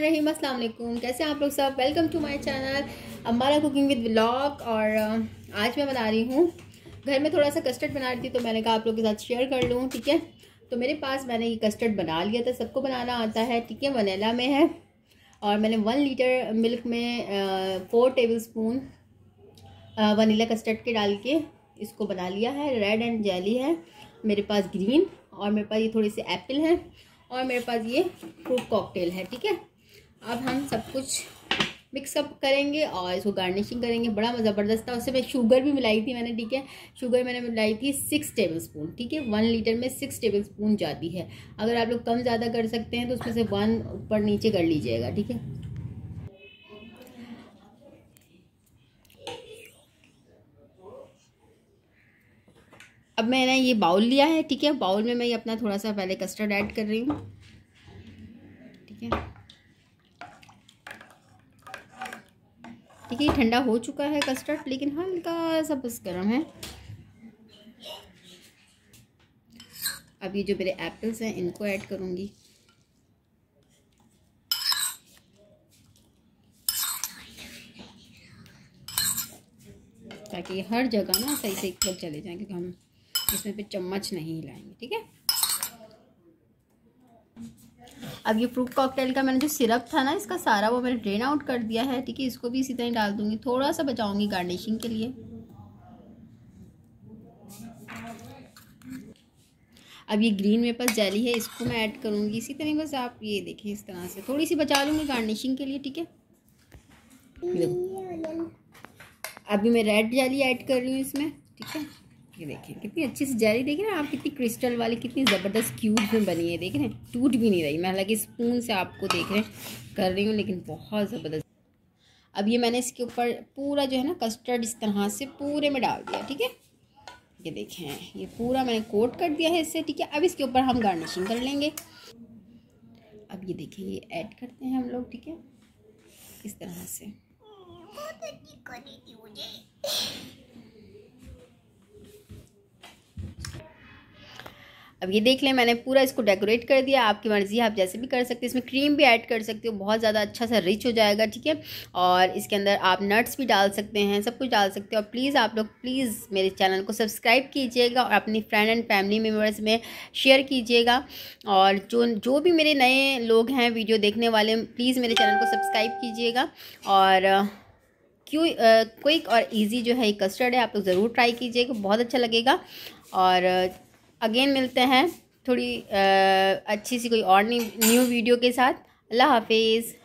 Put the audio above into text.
रहीम अस्सलाम कैसे आप लोग सब welcome to my channel Ambala cooking with blog और आज मैं बना रही हूँ घर में थोड़ा सा कस्टर्ड बना रही थी तो मैंने कहा आप लोग के साथ शेयर कर लूँ ठीक है तो मेरे पास मैंने ये कस्टर्ड बना लिया था सबको बनाना आता है ठीक है वनीला में है और मैंने वन लीटर मिल्क में four tablespoon vanilla custard के डाल के इसको बना लिया है रेड एंड जेली है मेरे पास ग्रीन और मेरे पास ये थोड़े से एप्पल हैं और मेरे पास ये फ्रूट कॉकटेल है ठीक है अब हम सब कुछ मिक्सअप करेंगे और इसको गार्निशिंग करेंगे बड़ा ज़बरदस्त था उससे मैं शुगर भी मिलाई थी मैंने ठीक है शुगर मैंने मिलाई थी सिक्स टेबल स्पून ठीक है वन लीटर में सिक्स टेबल स्पून जाती है अगर आप लोग कम ज़्यादा कर सकते हैं तो उसमें से वन ऊपर नीचे कर लीजिएगा ठीक है अब मैंने ये बाउल लिया है ठीक है बाउल में मैं ये अपना थोड़ा सा पहले कस्टर्ड ऐड कर रही हूँ ठीक है ठीक है ठंडा हो चुका है कस्टर्ड लेकिन हल्का सा बस गर्म है अब ये जो मेरे एप्पल्स हैं इनको ऐड करूँगी ताकि हर जगह ना सही से एक बार चले जाएं क्योंकि हम इसमें पे चम्मच नहीं लाएंगे ठीक है अब ये फ्रूट कॉकटेल का मैंने जो सिरप था ना इसका सारा वो मैंने ड्रेन आउट कर दिया है ठीक है इसको भी इसी तरह डाल दूंगी थोड़ा सा बचाऊंगी गार्निशिंग के लिए अब ये ग्रीन मेरे पास जेली है इसको मैं ऐड करूंगी इसी तरह बस आप ये देखें इस तरह से थोड़ी सी बचा लूंगी गार्निशिंग के लिए ठीक है अभी मैं रेड जेली ऐड कर रही हूँ इसमें ठीक है ये देखिए कितनी अच्छी सी जली देख रहे हैं आप कितनी क्रिस्टल वाली कितनी ज़बरदस्त क्यूब में बनी है देख रहे हैं टूट भी नहीं रही मैं हालांकि स्पून से आपको देख रहे हैं कर रही हूँ लेकिन बहुत ज़बरदस्त अब ये मैंने इसके ऊपर पूरा जो है ना कस्टर्ड इस तरह से पूरे में डाल दिया ठीक है ये देखें ये पूरा मैंने कोट कर दिया है इससे ठीक है अब इसके ऊपर हम गार्निशिंग कर लेंगे अब ये देखिए ये ऐड करते हैं हम लोग ठीक है इस तरह से अब ये देख लें मैंने पूरा इसको डेकोरेट कर दिया आपकी मर्ज़ी आप जैसे भी कर सकते हैं इसमें क्रीम भी ऐड कर सकते हो बहुत ज़्यादा अच्छा सा रिच हो जाएगा ठीक है और इसके अंदर आप नट्स भी डाल सकते हैं सब कुछ डाल सकते हो और प्लीज़ आप लोग प्लीज़ मेरे चैनल को सब्सक्राइब कीजिएगा और अपनी फ्रेंड एंड फैमिली मेम्बर्स में शेयर कीजिएगा और जो जो भी मेरे नए लोग हैं वीडियो देखने वाले प्लीज़ मेरे चैनल को सब्सक्राइब कीजिएगा और क्यों क्विक और ईज़ी जो है कस्टर्ड है आप लोग ज़रूर ट्राई कीजिएगा बहुत अच्छा लगेगा और अगेन मिलते हैं थोड़ी आ, अच्छी सी कोई और न्यू वीडियो के साथ अल्लाह हाफिज़